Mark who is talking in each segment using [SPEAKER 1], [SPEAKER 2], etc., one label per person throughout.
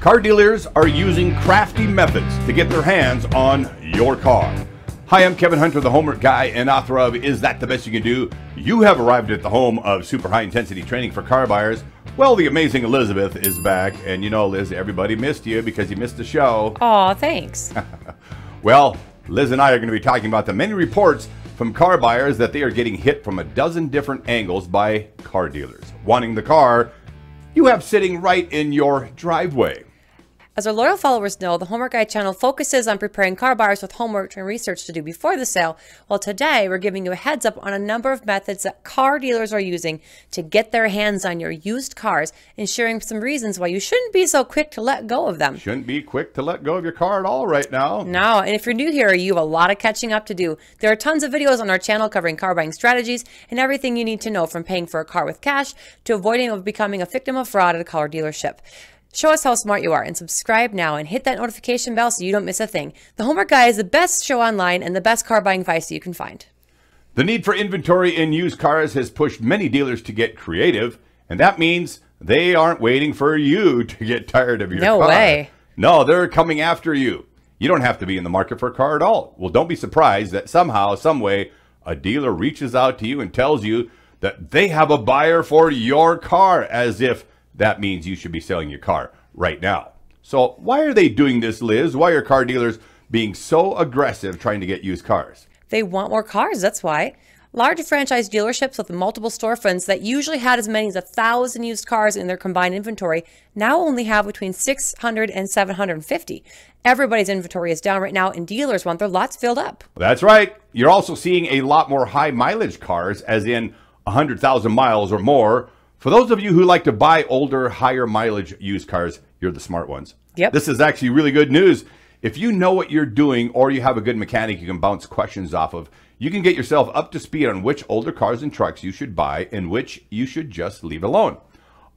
[SPEAKER 1] Car dealers are using crafty methods to get their hands on your car. Hi, I'm Kevin Hunter, the homework guy and author of Is That the Best You Can Do? You have arrived at the home of super high intensity training for car buyers. Well, the amazing Elizabeth is back. And you know, Liz, everybody missed you because you missed the show.
[SPEAKER 2] Aw, thanks.
[SPEAKER 1] well, Liz and I are going to be talking about the many reports from car buyers that they are getting hit from a dozen different angles by car dealers, wanting the car you have sitting right in your driveway.
[SPEAKER 2] As our loyal followers know, the Homework Guide channel focuses on preparing car buyers with homework and research to do before the sale. Well, today we're giving you a heads up on a number of methods that car dealers are using to get their hands on your used cars and sharing some reasons why you shouldn't be so quick to let go of them.
[SPEAKER 1] Shouldn't be quick to let go of your car at all right now.
[SPEAKER 2] No, and if you're new here, you have a lot of catching up to do. There are tons of videos on our channel covering car buying strategies and everything you need to know from paying for a car with cash to avoiding of becoming a victim of fraud at a car dealership. Show us how smart you are and subscribe now and hit that notification bell so you don't miss a thing. The Homework Guy is the best show online and the best car buying advice you can find.
[SPEAKER 1] The need for inventory in used cars has pushed many dealers to get creative, and that means they aren't waiting for you to get tired of your no car. No way. No, they're coming after you. You don't have to be in the market for a car at all. Well, don't be surprised that somehow, some way, a dealer reaches out to you and tells you that they have a buyer for your car as if that means you should be selling your car right now. So why are they doing this, Liz? Why are car dealers being so aggressive trying to get used cars?
[SPEAKER 2] They want more cars, that's why. Large franchise dealerships with multiple storefronts that usually had as many as a thousand used cars in their combined inventory now only have between 600 and 750. Everybody's inventory is down right now, and dealers want their lots filled up.
[SPEAKER 1] That's right. You're also seeing a lot more high mileage cars, as in 100,000 miles or more, for those of you who like to buy older, higher mileage used cars, you're the smart ones. Yep. This is actually really good news. If you know what you're doing or you have a good mechanic you can bounce questions off of, you can get yourself up to speed on which older cars and trucks you should buy and which you should just leave alone.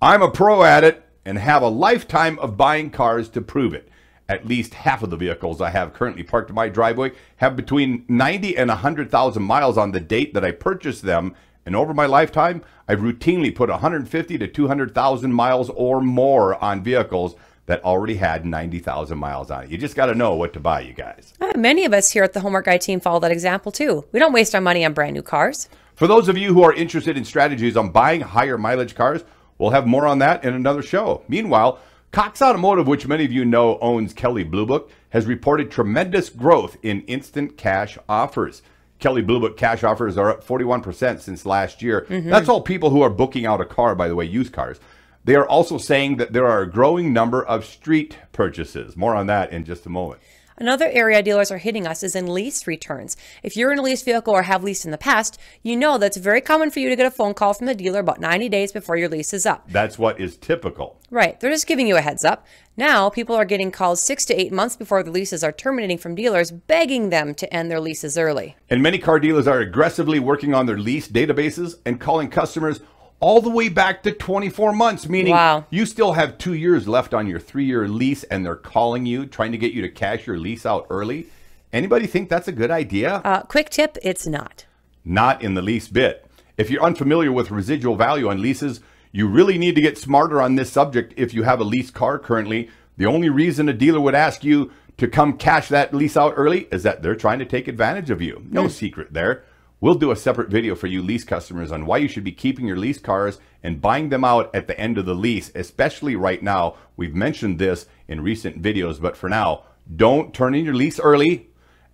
[SPEAKER 1] I'm a pro at it and have a lifetime of buying cars to prove it. At least half of the vehicles I have currently parked in my driveway have between 90 and 100,000 miles on the date that I purchased them and over my lifetime, I've routinely put 150 to 200,000 miles or more on vehicles that already had 90,000 miles on it. You just got to know what to buy, you guys.
[SPEAKER 2] Uh, many of us here at the Homework Guy team follow that example too. We don't waste our money on brand new cars.
[SPEAKER 1] For those of you who are interested in strategies on buying higher mileage cars, we'll have more on that in another show. Meanwhile, Cox Automotive, which many of you know owns Kelly Blue Book, has reported tremendous growth in instant cash offers. Kelly Blue Book cash offers are up 41% since last year. Mm -hmm. That's all people who are booking out a car, by the way, used cars. They are also saying that there are a growing number of street purchases. More on that in just a moment.
[SPEAKER 2] Another area dealers are hitting us is in lease returns. If you're in a lease vehicle or have leased in the past, you know that's very common for you to get a phone call from the dealer about 90 days before your lease is up.
[SPEAKER 1] That's what is typical.
[SPEAKER 2] Right. They're just giving you a heads up. Now, people are getting calls six to eight months before the leases are terminating from dealers, begging them to end their leases early.
[SPEAKER 1] And many car dealers are aggressively working on their lease databases and calling customers all the way back to 24 months, meaning wow. you still have two years left on your three year lease and they're calling you, trying to get you to cash your lease out early. Anybody think that's a good idea? Uh, quick tip it's not. Not in the least bit. If you're unfamiliar with residual value on leases, you really need to get smarter on this subject if you have a leased car currently. The only reason a dealer would ask you to come cash that lease out early is that they're trying to take advantage of you. No mm. secret there. We'll do a separate video for you lease customers on why you should be keeping your lease cars and buying them out at the end of the lease, especially right now. We've mentioned this in recent videos, but for now, don't turn in your lease early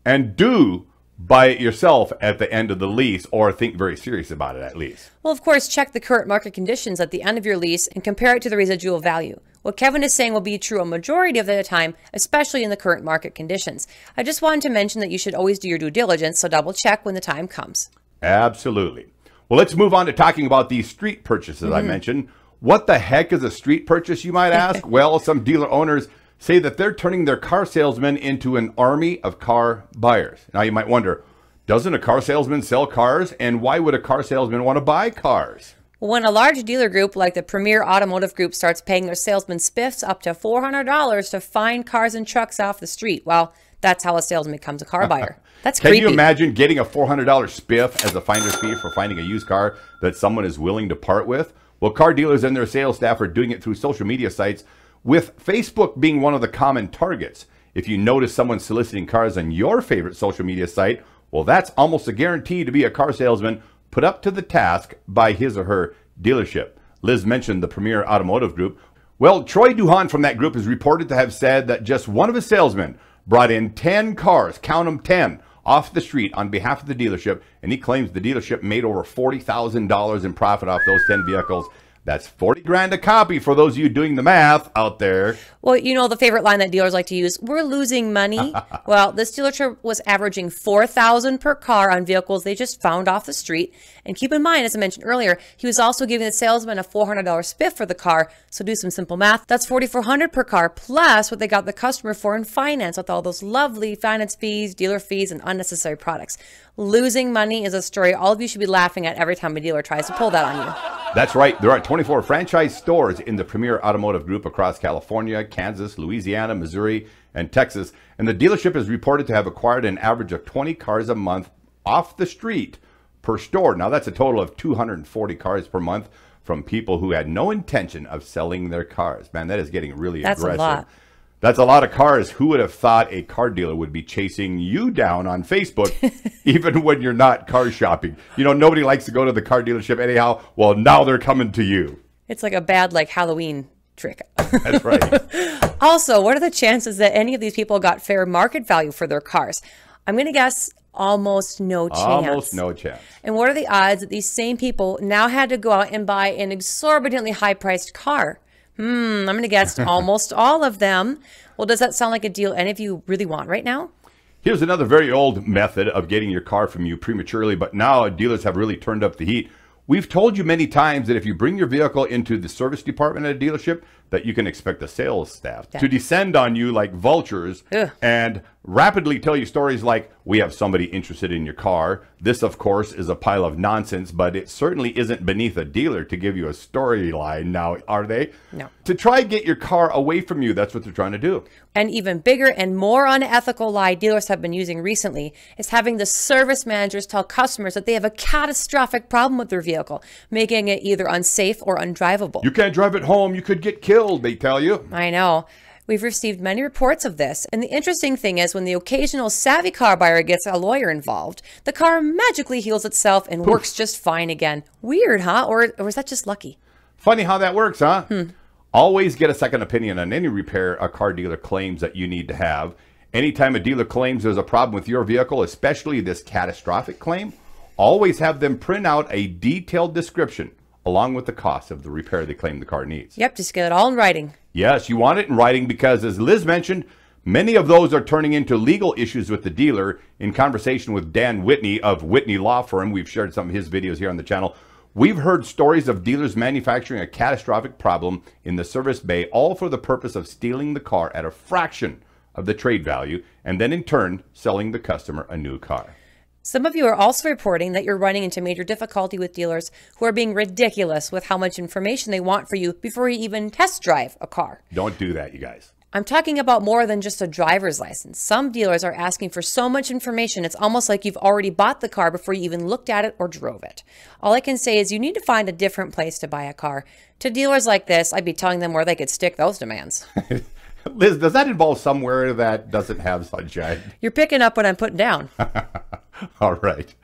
[SPEAKER 1] and do buy it yourself at the end of the lease or think very serious about it at least.
[SPEAKER 2] Well, of course, check the current market conditions at the end of your lease and compare it to the residual value. What Kevin is saying will be true a majority of the time, especially in the current market conditions. I just wanted to mention that you should always do your due diligence, so double check when the time comes.
[SPEAKER 1] Absolutely. Well, let's move on to talking about these street purchases mm -hmm. I mm-hmm. mentioned. What the heck is a street purchase, you might ask? well, some dealer owners say that they're turning their car salesmen into an army of car buyers. Now you might wonder, doesn't a car salesman sell cars? And why would a car salesman want to buy cars?
[SPEAKER 2] When a large dealer group like the Premier Automotive Group starts paying their salesmen spiffs up to $400 to find cars and trucks off the street, well, that's how a salesman becomes a car buyer. That's Can creepy. you imagine
[SPEAKER 1] getting a $400 spiff as a finder's fee for finding a used car that someone is willing to part with? Well, car dealers and their sales staff are doing it through social media sites with Facebook being one of the common targets, if you notice someone soliciting cars on your favorite social media site, well, that's almost a guarantee to be a car salesman put up to the task by his or her dealership. Liz mentioned the Premier Automotive Group. Well, Troy Duhan from that group is reported to have said that just one of his salesmen brought in 10 cars, count them 10, off the street on behalf of the dealership, and he claims the dealership made over $40,000 in profit off those 10 vehicles. That's 40 grand a copy for those of you doing the math out there.
[SPEAKER 2] Well, you know the favorite line that dealers like to use, we're losing money. well, this dealership was averaging 4,000 per car on vehicles they just found off the street. And keep in mind, as I mentioned earlier, he was also giving the salesman a $400 spiff for the car. So do some simple math. That's 4,400 per car plus what they got the customer for in finance with all those lovely finance fees, dealer fees, and unnecessary products. Losing money is a story all of you should be laughing at every time a dealer tries to pull that on you.
[SPEAKER 1] That's right. There are 20 24 franchise stores in the premier automotive group across California, Kansas, Louisiana, Missouri, and Texas. And the dealership is reported to have acquired an average of 20 cars a month off the street per store. Now, that's a total of 240 cars per month from people who had no intention of selling their cars. Man, that is getting really that's aggressive. A lot. That's a lot of cars. Who would have thought a car dealer would be chasing you down on Facebook, even when you're not car shopping? You know, nobody likes to go to the car dealership anyhow. Well, now they're coming to you.
[SPEAKER 2] It's like a bad, like Halloween trick.
[SPEAKER 1] That's right.
[SPEAKER 2] also, what are the chances that any of these people got fair market value for their cars? I'm going to guess almost no chance. Almost no chance. And what are the odds that these same people now had to go out and buy an exorbitantly high priced car? Hmm, I'm going to guess almost all of them. Well, does that sound like a deal any of you really want right now?
[SPEAKER 1] Here's another very old method of getting your car from you prematurely, but now dealers have really turned up the heat. We've told you many times that if you bring your vehicle into the service department at a dealership, that you can expect the sales staff yeah. to descend on you like vultures Ugh. and rapidly tell you stories like, we have somebody interested in your car. This, of course, is a pile of nonsense, but it certainly isn't beneath a dealer to give you a storyline now, are they? No. To try get your car away from you, that's what they're trying to do.
[SPEAKER 2] An even bigger and more unethical lie dealers have been using recently is having the service managers tell customers that they have a catastrophic problem with their vehicle, making it either unsafe or undrivable. You
[SPEAKER 1] can't drive it home. You could get killed, they tell you.
[SPEAKER 2] I know. We've received many reports of this, and the interesting thing is when the occasional savvy car buyer gets a lawyer involved, the car magically heals itself and Poof. works just fine again. Weird, huh? Or, or is that just lucky?
[SPEAKER 1] Funny how that works, huh? Hmm. Always get a second opinion on any repair a car dealer claims that you need to have. Anytime a dealer claims there's a problem with your vehicle, especially this catastrophic claim, always have them print out a detailed description along with the cost of the repair they claim the car needs.
[SPEAKER 2] Yep, just get it all in writing.
[SPEAKER 1] Yes, you want it in writing because, as Liz mentioned, Many of those are turning into legal issues with the dealer. In conversation with Dan Whitney of Whitney Law Firm, we've shared some of his videos here on the channel. We've heard stories of dealers manufacturing a catastrophic problem in the service bay, all for the purpose of stealing the car at a fraction of the trade value, and then in turn selling the customer a new car.
[SPEAKER 2] Some of you are also reporting that you're running into major difficulty with dealers who are being ridiculous with how much information they want for you before you even test drive a car.
[SPEAKER 1] Don't do that, you guys.
[SPEAKER 2] I'm talking about more than just a driver's license. Some dealers are asking for so much information, it's almost like you've already bought the car before you even looked at it or drove it. All I can say is you need to find a different place to buy a car. To dealers like this, I'd be telling them where they could stick those demands.
[SPEAKER 1] Liz, does that involve somewhere that doesn't have sunshine?
[SPEAKER 2] You're picking up what I'm putting down.
[SPEAKER 1] All right.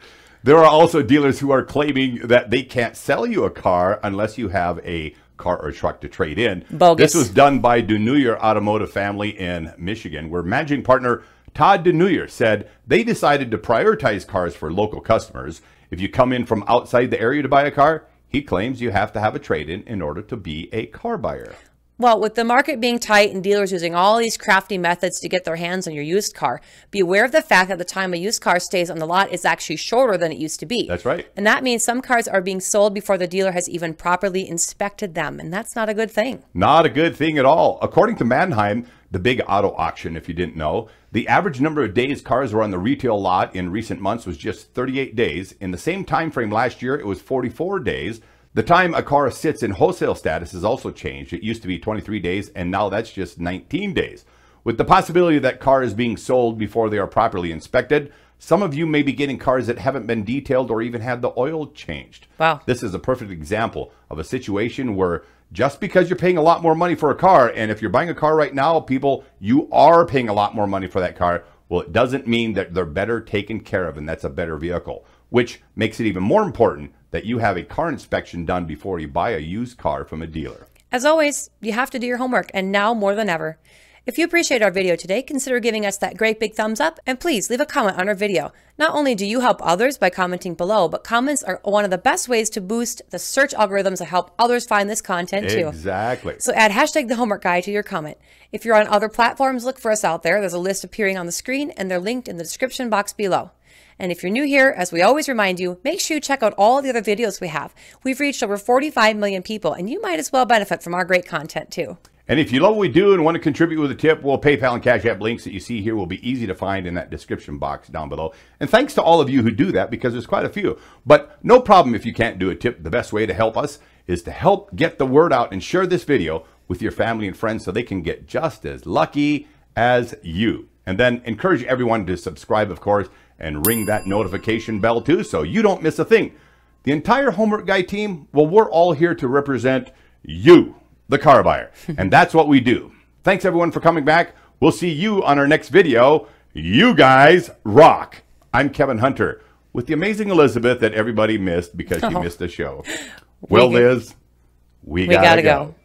[SPEAKER 1] There are also dealers who are claiming that they can't sell you a car unless you have a car or truck to trade in. Bogus. This was done by Denuyer Automotive Family in Michigan, where managing partner Todd Denuyer said they decided to prioritize cars for local customers. If you come in from outside the area to buy a car, he claims you have to have a trade in in order to be a car buyer.
[SPEAKER 2] Well, with the market being tight and dealers using all these crafty methods to get their hands on your used car, be aware of the fact that the time a used car stays on the lot is actually shorter than it used to be. That's right. And that means some cars are being sold before the dealer has even properly inspected them, and that's not a good thing.
[SPEAKER 1] Not a good thing at all. According to Mannheim, the big auto auction, if you didn't know, the average number of days cars were on the retail lot in recent months was just 38 days. In the same time frame last year, it was 44 days. The time a car sits in wholesale status has also changed. It used to be 23 days, and now that's just 19 days. With the possibility that cars being sold before they are properly inspected, some of you may be getting cars that haven't been detailed or even had the oil changed. Wow. This is a perfect example of a situation where just because you're paying a lot more money for a car, and if you're buying a car right now, people, you are paying a lot more money for that car. Well, it doesn't mean that they're better taken care of and that's a better vehicle, which makes it even more important that you have a car inspection done before you buy a used car from a dealer.
[SPEAKER 2] As always, you have to do your homework, and now more than ever. If you appreciate our video today, consider giving us that great big thumbs up and please leave a comment on our video. Not only do you help others by commenting below, but comments are one of the best ways to boost the search algorithms to help others find this content too.
[SPEAKER 1] Exactly. So
[SPEAKER 2] add hashtag the homework guide to your comment. If you're on other platforms, look for us out there. There's a list appearing on the screen and they're linked in the description box below. And if you're new here, as we always remind you, make sure you check out all the other videos we have. We've reached over 45 million people, and you might as well benefit from our great content too.
[SPEAKER 1] And if you love what we do and want to contribute with a tip, well, PayPal and Cash App links that you see here will be easy to find in that description box down below. And thanks to all of you who do that because there's quite a few. But no problem if you can't do a tip. The best way to help us is to help get the word out and share this video with your family and friends so they can get just as lucky as you. And then encourage everyone to subscribe, of course, and ring that notification bell too so you don't miss a thing. The entire Homework Guy team, well, we're all here to represent you, the car buyer. and that's what we do. Thanks everyone for coming back. We'll see you on our next video. You guys rock. I'm Kevin Hunter with the amazing Elizabeth that everybody missed because she missed the show. Well, we, Liz, we, we gotta, gotta go. go.